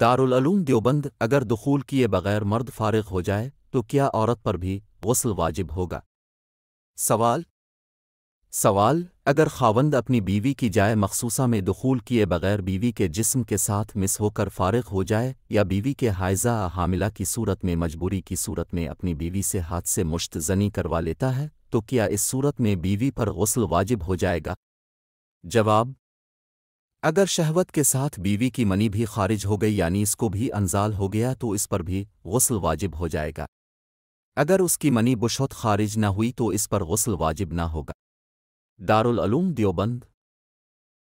दारुलूम देवबंद अगर दखूल किए बगैर मर्द फारिग हो जाए तो क्या औरत पर भी गसल वाजिब होगा सवाल सवाल अगर खावंद अपनी बीवी की जाए मखसूसा में दखूल किए बगैर बीवी के जिस्म के साथ मिस होकर फारिग हो जाए या बीवी के हायजा हामिला की सूरत में मजबूरी की सूरत में अपनी बीवी से हाथ से मुश्त जनी करवा लेता है तो क्या इस सूरत में बीवी पर गसल वाजिब हो जाएगा जवाब अगर शहवत के साथ बीवी की मनी भी खारिज हो गई यानी इसको भी अनजाल हो गया तो इस पर भी गसल वाजिब हो जाएगा अगर उसकी मनी बुशत खारिज न हुई तो इस पर गसल वाजिब न होगा दारुल दारुलूम देवबंद